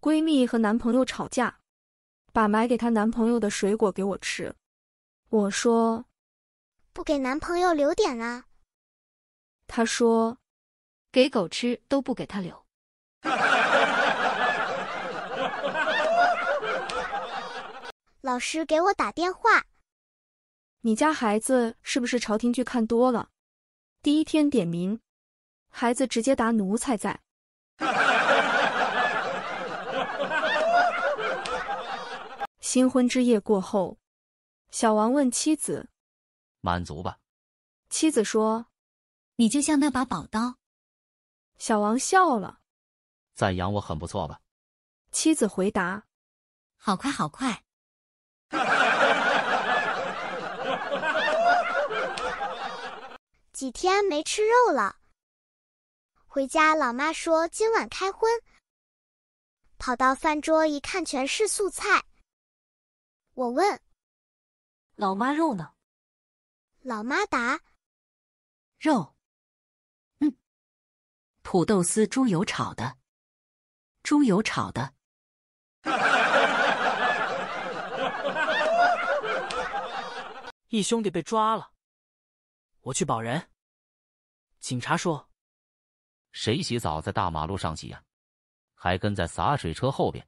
闺蜜和男朋友吵架，把买给她男朋友的水果给我吃。我说：“不给男朋友留点啊。”她说：“给狗吃都不给他留。”老师给我打电话，你家孩子是不是朝廷剧看多了？第一天点名，孩子直接答：“奴才在。”新婚之夜过后，小王问妻子：“满足吧？”妻子说：“你就像那把宝刀。”小王笑了：“赞扬我很不错吧？”妻子回答：“好快，好快。”几天没吃肉了。回家，老妈说今晚开荤。跑到饭桌一看，全是素菜。我问：“老妈，肉呢？”老妈答：“肉，嗯，土豆丝、猪油炒的，猪油炒的。”一兄弟被抓了，我去保人。警察说：“谁洗澡在大马路上洗呀？还跟在洒水车后边？”